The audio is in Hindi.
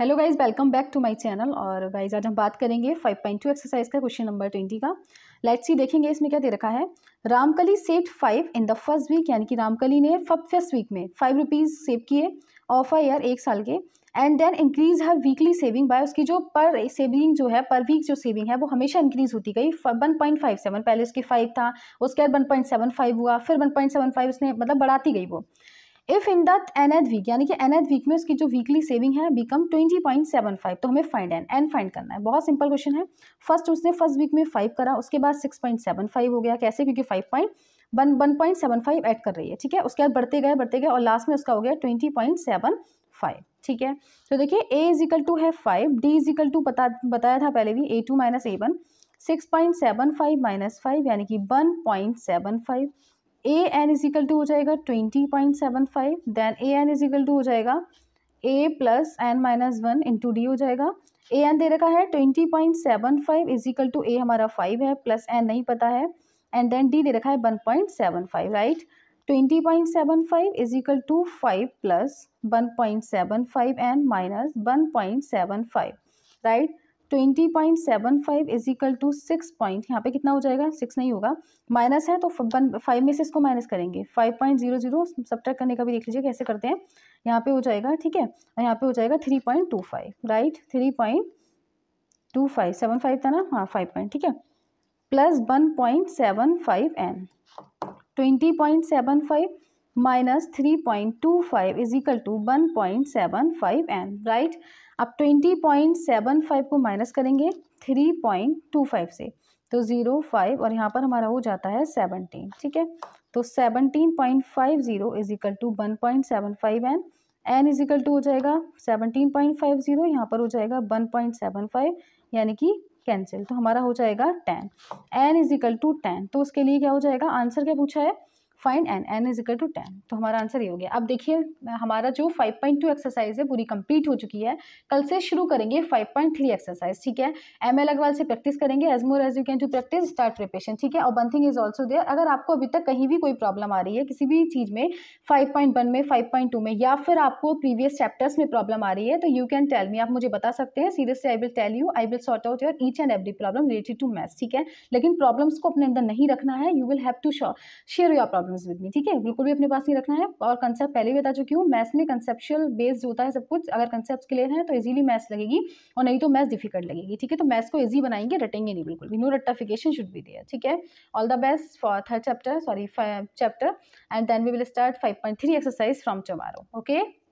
hello guys welcome back to my channel और गाइज आज हम बात करेंगे 5.2 एक्सरसाइज का क्वेश्चन नंबर 20 का लेट्स सी देखेंगे इसमें क्या दे रखा है Ramkali set five in the first week यानी कि रामकली ने फर्स्ट वीक में फाइव रुपीज़ सेव किए ऑफ ईयर एक साल के एंड देन इंक्रीज है वीकली सेविंग बाय उसकी जो पर सेविंग जो है पर वीक जो सेविंग है वो हमेशा इंक्रीज होती गई वन पॉइंट फाइव सेवन पहले उसकी फाइव था उसके बाद वन पॉइंट सेवन फाइव हुआ फिर वन पॉइंट सेवन फाइव उसने मतलब बढ़ाती गई वो if in that nth week यानी कि एनएथ वीक में उसकी जो वीकली सेविंग है become twenty point seven five तो हमें फाइंड एन एन फाइंड करना है बहुत सिंपल क्वेश्चन है फर्स्ट उसने फर्स्ट वीक में फाइव करा उसके बाद सिक्स पॉइंट सेवन फाइव हो गया कैसे क्योंकि five point one one point seven five add कर रही है ठीक है उसके बाद बढ़ते गए बढ़ते गए और लास्ट में उसका हो गया ट्वेंटी पॉइंट सेवन फाइव ठीक है तो देखिए ए इज इक्वल टू है five D is equal to बता बताया था पहले भी A two minus A one six point seven five minus five यानी कि one point seven five A N is equal to हो जाएगा twenty point seven five then A N is equal to हो जाएगा A plus N minus one into D हो जाएगा ए एन दे रखा है twenty point seven five is equal to A हमारा फाइव है प्लस एन नहीं पता है एंड देन डी दे रखा है one point seven five right twenty point seven five is equal to five plus one point seven five N minus one point seven five right twenty point seven five is equal to six point यहाँ पे कितना हो जाएगा सिक्स नहीं होगा माइनस है तो फाइव में से इसको माइनस करेंगे five point zero zero subtract करने का भी देख लीजिए कैसे करते हैं यहाँ पे हो जाएगा ठीक है और यहाँ पे हो जाएगा three point two five right three point two five seven five था ना हाँ फाइव पॉइंट ठीक है plus one point seven five N twenty point seven five minus three point two five is equal to one point seven five N right अब ट्वेंटी पॉइंट सेवन फाइव को माइनस करेंगे थ्री पॉइंट टू फाइव से तो ज़ीरो फाइव और यहाँ पर हमारा हो जाता है सेवनटीन ठीक है तो seventeen point five zero is equal to one point seven five N N is equal to हो जाएगा सेवनटीन पॉइंट फाइव ज़ीरो यहाँ पर हो जाएगा वन पॉइंट सेवन फाइव यानी कि कैंसिल तो हमारा हो जाएगा ten N is equal to ten तो उसके लिए क्या हो जाएगा आंसर क्या पूछा है fine N N is equal to ten तो हमारा आंसर ये हो गया अब देखिए हमारा जो फाइव पॉइंट टू एक्सरसाइज है पूरी कंप्लीट हो चुकी है कल से शुरू करेंगे फाइव पॉइंट थ्री एक्सरसाइज ठीक है एम एल अग्रवाल से प्रैक्टिस करेंगे as more as you can to practice start preparation ठीक है और one thing is also there अगर आपको अभी तक कहीं भी कोई प्रॉब्लम आ रही है किसी भी चीज़ में फाइव पॉइंट वन में फाइव पॉइंट टू में या फिर आपको प्रीवियस चैप्टर्स में प्रॉब्लम आ रही है तो यू कैन टेल मी आप मुझे बता सकते हैं seriously I will tell you I will sort out your each and every problem related to maths ठीक है लेकिन प्रॉब्लम्स को अपने अंदर नहीं रखना है you will have to share your problem problems with me ठीक है बिल्कुल भी अपने पास नहीं रखना है और कंसेप्ट पहले भी बता चुकी हूँ मैथ्स में कंसेप्शियल बेस्ड होता है सब कुछ अगर कंसेप्ट क्लियर है तो इजीली मैथ्स लगेगी और नहीं तो मैथ्स डिफिकल्ट लगेगी ठीक है तो मैथ्स को ईजी बनाएंगे रटेंगे नहीं बिल्कुल भी नो रट्टाफिकेशन शुड भी दिया ठीक है all the best for third chapter sorry chapter and then we will start five point three exercise from tomorrow okay